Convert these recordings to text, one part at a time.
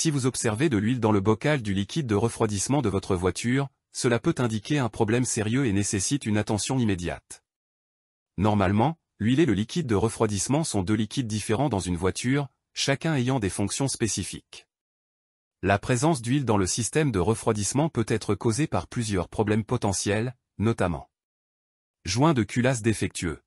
Si vous observez de l'huile dans le bocal du liquide de refroidissement de votre voiture, cela peut indiquer un problème sérieux et nécessite une attention immédiate. Normalement, l'huile et le liquide de refroidissement sont deux liquides différents dans une voiture, chacun ayant des fonctions spécifiques. La présence d'huile dans le système de refroidissement peut être causée par plusieurs problèmes potentiels, notamment joint de culasse défectueux.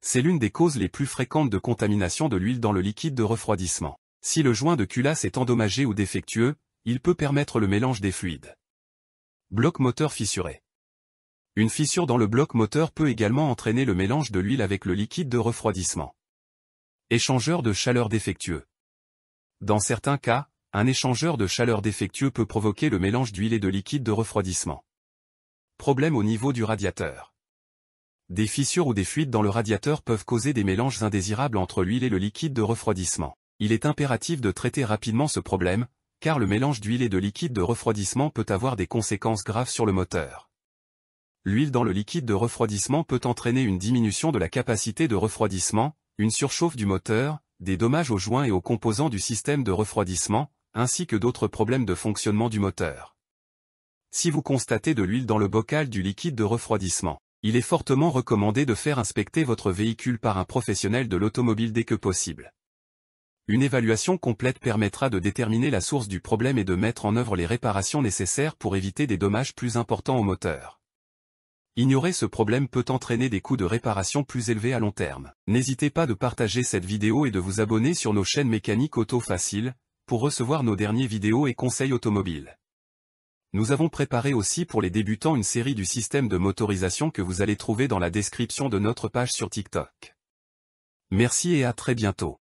C'est l'une des causes les plus fréquentes de contamination de l'huile dans le liquide de refroidissement. Si le joint de culasse est endommagé ou défectueux, il peut permettre le mélange des fluides. Bloc moteur fissuré. Une fissure dans le bloc moteur peut également entraîner le mélange de l'huile avec le liquide de refroidissement. Échangeur de chaleur défectueux. Dans certains cas, un échangeur de chaleur défectueux peut provoquer le mélange d'huile et de liquide de refroidissement. Problème au niveau du radiateur. Des fissures ou des fuites dans le radiateur peuvent causer des mélanges indésirables entre l'huile et le liquide de refroidissement. Il est impératif de traiter rapidement ce problème, car le mélange d'huile et de liquide de refroidissement peut avoir des conséquences graves sur le moteur. L'huile dans le liquide de refroidissement peut entraîner une diminution de la capacité de refroidissement, une surchauffe du moteur, des dommages aux joints et aux composants du système de refroidissement, ainsi que d'autres problèmes de fonctionnement du moteur. Si vous constatez de l'huile dans le bocal du liquide de refroidissement, il est fortement recommandé de faire inspecter votre véhicule par un professionnel de l'automobile dès que possible. Une évaluation complète permettra de déterminer la source du problème et de mettre en œuvre les réparations nécessaires pour éviter des dommages plus importants au moteur. Ignorer ce problème peut entraîner des coûts de réparation plus élevés à long terme. N'hésitez pas de partager cette vidéo et de vous abonner sur nos chaînes mécaniques auto faciles pour recevoir nos dernières vidéos et conseils automobiles. Nous avons préparé aussi pour les débutants une série du système de motorisation que vous allez trouver dans la description de notre page sur TikTok. Merci et à très bientôt.